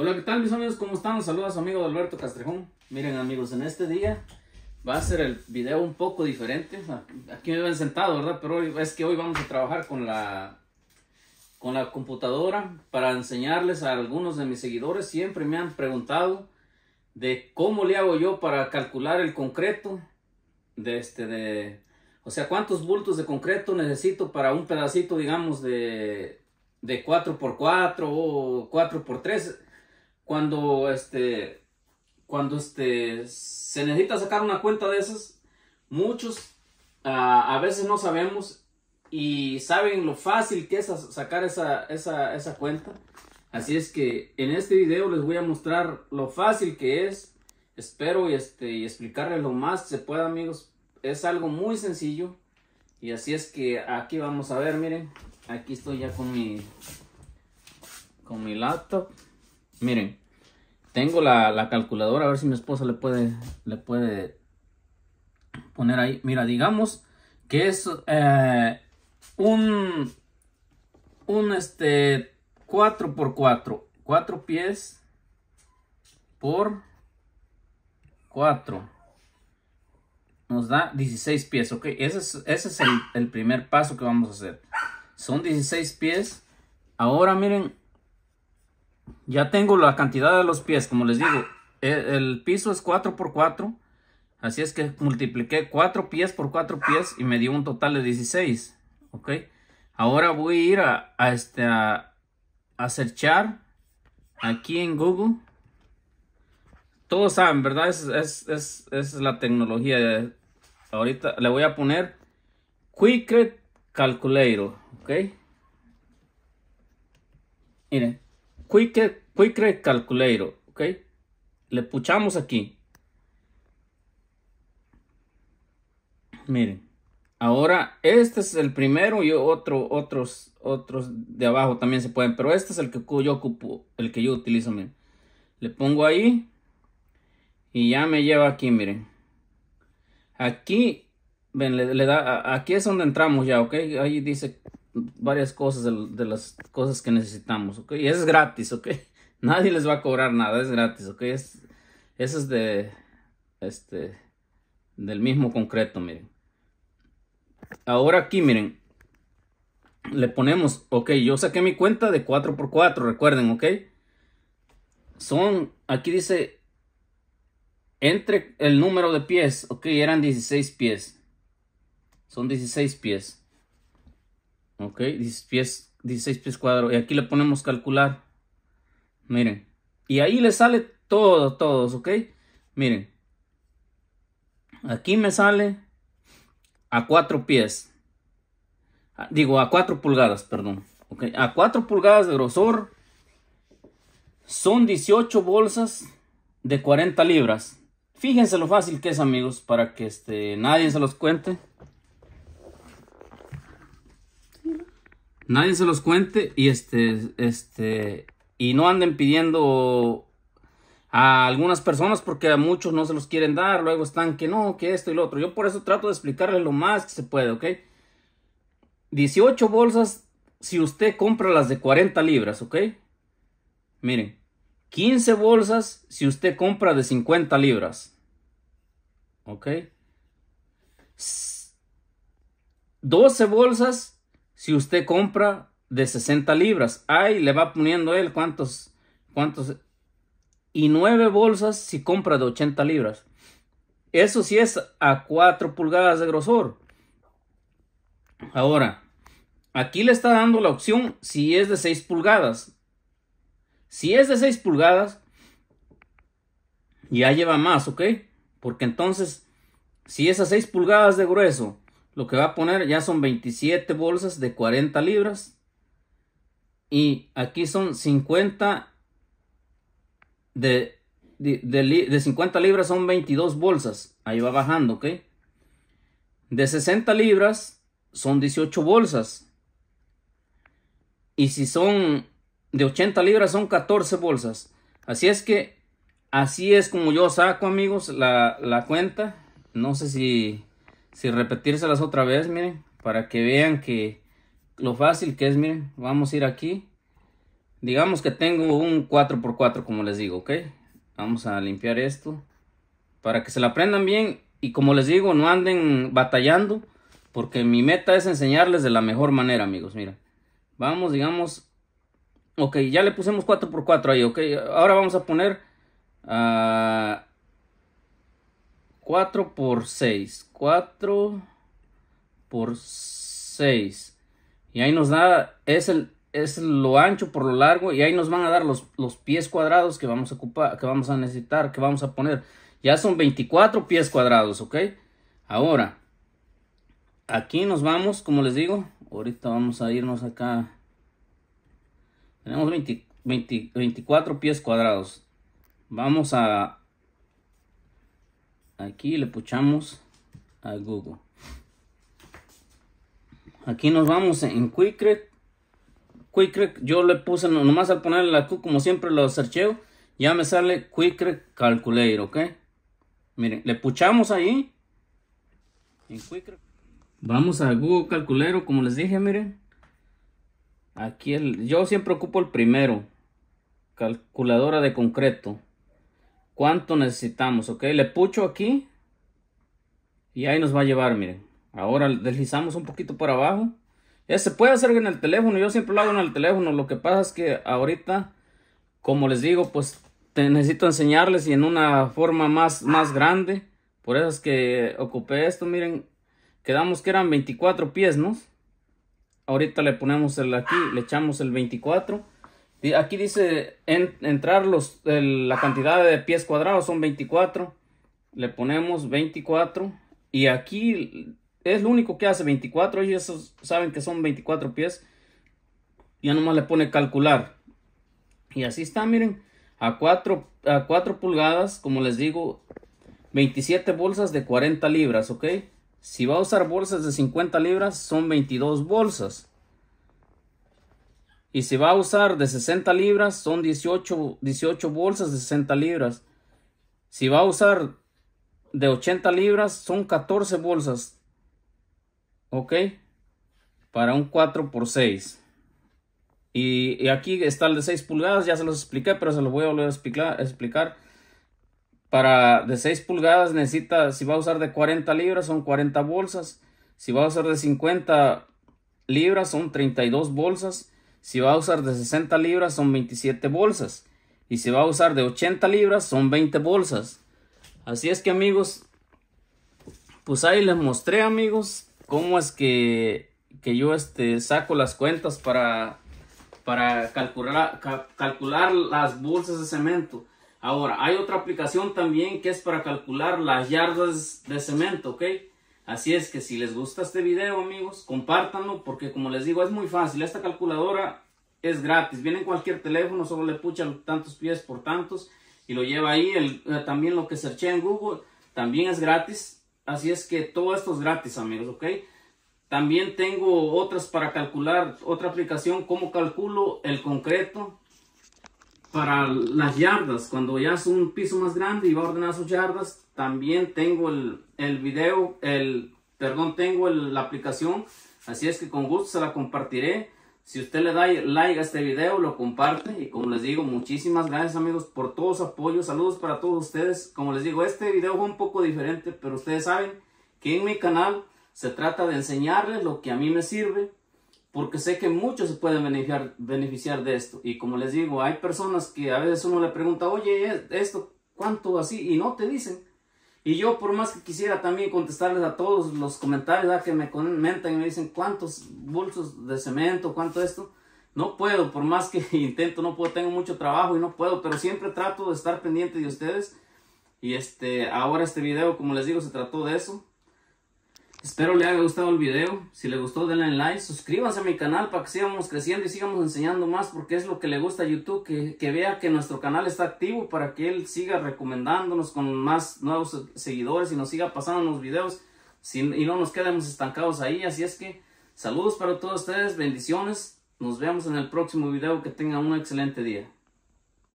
Hola, ¿qué tal mis amigos? ¿Cómo están? Saludos amigo Alberto Castrejón. Miren amigos, en este día va a ser el video un poco diferente. Aquí me ven sentado, ¿verdad? Pero hoy, es que hoy vamos a trabajar con la, con la computadora para enseñarles a algunos de mis seguidores. Siempre me han preguntado de cómo le hago yo para calcular el concreto de este de... O sea, cuántos bultos de concreto necesito para un pedacito, digamos, de, de 4x4 o 4x3 cuando este cuando este se necesita sacar una cuenta de esas muchos ah, a veces no sabemos y saben lo fácil que es sacar esa, cuenta así es que en este video les voy a mostrar lo fácil que es espero y este y explicarles lo más que se pueda amigos es algo muy sencillo y así es que aquí vamos a ver miren aquí estoy ya con mi con mi laptop miren tengo la, calculadora, a ver si mi esposa le puede, le puede poner ahí. Mira, digamos que es eh, un, un este 4 por 4. 4 pies por 4. Nos da 16 pies, ok. Ese es, ese es el primer paso que vamos a hacer. Son 16 pies. Ahora miren, ya tengo la cantidad de los pies, como les digo, e, el, piso es 4 por 4 Así es que multipliqué 4 pies por 4 pies y me dio un total de 16. Ok. Ahora voy a ir a, este, a, a aquí en Google. Todos saben, ¿verdad? Es, es, es, la tecnología. ahorita le voy a poner Quick Calculator. Ok. Miren quick, quick calculator, ok. Le puchamos aquí. Miren. Ahora, este es el primero y otro, otros, otros de abajo también se pueden. Pero este es el que yo ocupo, el que yo utilizo, miren. Le pongo ahí. Y ya me lleva aquí, miren. Aquí, ven, le, da, aquí es donde entramos ya, ¿ok? Ahí dice varias cosas de, las cosas que necesitamos, ¿ok? Y es gratis, ¿ok? Nadie les va a cobrar nada, es gratis, ¿ok? Es, eso es de, este, del mismo concreto, miren. Ahora aquí, miren, le ponemos, ok, yo saqué mi cuenta de 4x4, recuerden, ok. Son, aquí dice, entre el número de pies, ok, eran 16 pies. Son 16 pies. Ok, 16 pies, 16 pies cuadrados. Y aquí le ponemos calcular. Miren. Y ahí le sale todo, todos, ok. Miren. Aquí me sale a 4 pies. Ah, digo, a 4 pulgadas, perdón. Okay. A 4 pulgadas de grosor. Son 18 bolsas de 40 libras. Fíjense lo fácil que es, amigos, para que este, nadie se los cuente. nadie se los cuente y este, este, y no anden pidiendo a algunas personas porque a muchos no se los quieren dar, luego están que no, que esto y lo otro. Yo por eso trato de explicarles lo más que se puede, ¿ok? 18 bolsas si usted compra las de 40 libras, ¿ok? Miren, 15 bolsas si usted compra de 50 libras, ¿ok? 12 bolsas si usted compra de 60 libras, ahí le va poniendo él cuántos, cuántos, y 9 bolsas si compra de 80 libras. Eso sí es a 4 pulgadas de grosor. Ahora, aquí le está dando la opción si es de 6 pulgadas. Si es de 6 pulgadas, ya lleva más, ¿ok? Porque entonces, si es a 6 pulgadas de grueso lo que va a poner ya son 27 bolsas de 40 libras. Y aquí son 50 de, 50 libras son 22 bolsas. Ahí va bajando, ¿ok? De 60 libras son 18 bolsas. Y si son de 80 libras son 14 bolsas. Así es que así es como yo saco amigos la cuenta. No sé si sin repetírselas otra vez, miren, para que vean que lo fácil que es, miren, vamos a ir aquí. Digamos que tengo un 4x4, como les digo, ¿ok? Vamos a limpiar esto para que se la aprendan bien y como les digo, no anden batallando porque mi meta es enseñarles de la mejor manera, amigos, mira. Vamos, digamos, ok, ya le pusimos 4x4 ahí, ok. Ahora vamos a poner... Ah, 4 por 6. 4 por 6. Y ahí nos da, es, el, es lo ancho por lo largo. Y ahí nos van a dar los, los pies cuadrados que vamos a ocupar, que vamos a necesitar, que vamos a poner. Ya son 24 pies cuadrados, ¿ok? Ahora, aquí nos vamos, como les digo. Ahorita vamos a irnos acá. Tenemos 20, 24 pies cuadrados. Vamos a, aquí le puchamos a Google. Aquí nos vamos en QuickRec. QuickRec, yo le puse nomás al ponerle la Q, como siempre lo cercheo, ya me sale QuickRec Calculator, ¿ok? Miren, le puchamos ahí. En Vamos a Google Calculator, como les dije, miren. Aquí el, yo siempre ocupo el primero, calculadora de concreto cuánto necesitamos, ok, le pucho aquí y ahí nos va a llevar, miren, ahora deslizamos un poquito para abajo, ya se puede hacer en el teléfono, yo siempre lo hago en el teléfono, lo que pasa es que ahorita, como les digo, pues te necesito enseñarles y en una forma más, más grande, por eso es que ocupé esto, miren, quedamos que eran 24 pies, ¿no? Ahorita le ponemos el aquí, le echamos el 24 Aquí dice entrar los, la cantidad de pies cuadrados son 24. Le ponemos 24. Y aquí es lo único que hace 24. Ellos saben que son 24 pies. Ya nomás le pone calcular. Y así está, miren. A 4, a 4 pulgadas, como les digo, 27 bolsas de 40 libras, ¿ok? Si va a usar bolsas de 50 libras, son 22 bolsas. Y si va a usar de 60 libras, son 18, bolsas de 60 libras. Si va a usar de 80 libras, son 14 bolsas. ¿Ok? Para un 4 x 6. Y, aquí está el de 6 pulgadas, ya se los expliqué, pero se los voy a volver a explicar. Para de 6 pulgadas necesita, si va a usar de 40 libras, son 40 bolsas. Si va a usar de 50 libras, son 32 bolsas. Si va a usar de 60 libras son 27 bolsas. Y si va a usar de 80 libras son 20 bolsas. Así es que amigos, pues ahí les mostré amigos cómo es que, que yo este, saco las cuentas para, para calcular, calcular las bolsas de cemento. Ahora, hay otra aplicación también que es para calcular las yardas de cemento, ¿ok? Así es que si les gusta este video, amigos, compártanlo porque como les digo, es muy fácil. Esta calculadora es gratis. Viene en cualquier teléfono, solo le puchan tantos pies por tantos y lo lleva ahí. El, eh, también lo que searché en Google también es gratis. Así es que todo esto es gratis, amigos, ¿ok? También tengo otras para calcular, otra aplicación, cómo calculo el concreto para las yardas, cuando ya es un piso más grande y va a ordenar sus yardas, también tengo el, el video, el, perdón, tengo la aplicación, así es que con gusto se la compartiré. Si usted le da like a este video, lo comparte y como les digo, muchísimas gracias amigos por todo su apoyo. Saludos para todos ustedes. Como les digo, este video fue un poco diferente, pero ustedes saben que en mi canal se trata de enseñarles lo que a mí me sirve porque sé que muchos se pueden beneficiar, beneficiar de esto. Y como les digo, hay personas que a veces uno le pregunta, oye, ¿e-, esto, ¿cuánto así? Y no te dicen. Y yo por más que quisiera también contestarles a todos los comentarios a que me comentan y me dicen cuántos bolsos de cemento, cuánto esto, no puedo, por más que intento, no puedo, tengo mucho trabajo y no puedo, pero siempre trato de estar pendiente de ustedes. Y este, ahora este video, como les digo, se trató de eso. Espero le haya gustado el video. Si le gustó, denle like. Suscríbanse a mi canal para que sigamos creciendo y sigamos enseñando más porque es lo que le gusta a YouTube. Que, vea que nuestro canal está activo para que él siga recomendándonos con más nuevos seguidores y nos siga pasando los videos y no nos quedemos estancados ahí. Así es que saludos para todos ustedes. Bendiciones. Nos vemos en el próximo video. Que tengan un excelente día.